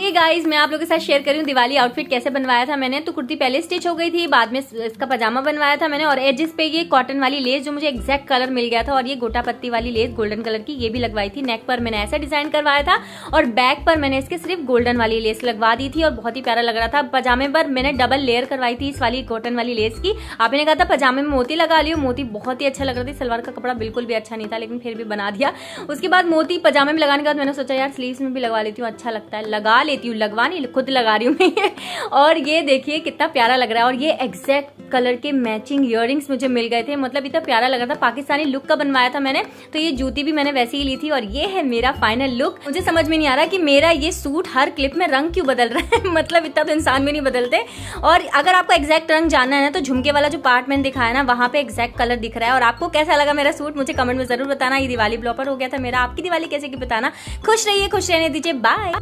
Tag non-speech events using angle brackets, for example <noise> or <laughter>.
ये hey मैं आप लोगों के साथ शेयर करी हूँ दिवाली आउटफिट कैसे बनवाया था मैंने तो कुर्ती पहले स्टिच हो गई थी बाद में इसका पजामा बनवाया था मैंने और एजेस पे ये कॉटन वाली लेस जो मुझे एक्जैक्ट कलर मिल गया था और ये गोटा पत्ती वाली लेस गोल्डन कलर की ये भी लगवाई थी नेक पर मैंने ऐसा डिजाइन करवाया था और बैक पर मैंने इसके सिर्फ गोल्डन वाली लेस लगवा दी थी और बहुत ही प्यारा लग रहा था पजामे पर मैंने डबल लेयर करवाई थी इस वाली कॉटन वाली लेस की आपने कहा था पजामे में मोती लगा लियो मोती बहुत ही अच्छा लग रहा था सलवार का कपड़ा बिल्कुल भी अच्छा नहीं था लेकिन फिर भी बना दिया उसके बाद मोती पजामे में लगाने के बाद मैंने सोचा यार स्लीव में भी लगवा लेती हूँ अच्छा लगता है लगा लगा लेती हूँ नहीं खुद लगा रही हूँ मैं <laughs> और ये देखिए कितना प्यारा लग रहा है और ये एग्जैक्ट कलर के मैचिंग इयर मुझे मिल गए थे मतलब इतना प्यारा लग रहा था पाकिस्तानी लुक का बनवाया था मैंने तो ये जूती भी मैंने वैसे ही ली थी और ये है मेरा फाइनल लुक मुझे समझ में नहीं आ रहा कि मेरा ये सूट हर क्लिप में रंग क्यों बदल रहा है <laughs> मतलब इतना तो इंसान भी नहीं बदलते और अगर आपको एग्जैक्ट रंग जानना है ना तो झुमके वाला जो पार्ट मैंने दिखाया ना वहाँ पे एग्जैक्ट कलर दिख रहा है और आपको कैसा लगा मेरा सूट मुझे कमेंट में जरूर बताना ये दिवाली ब्लॉपर हो गया था मेरा आपकी दिवाली कैसे की बताना खुश रहिए खुश रहने दीजिए बाय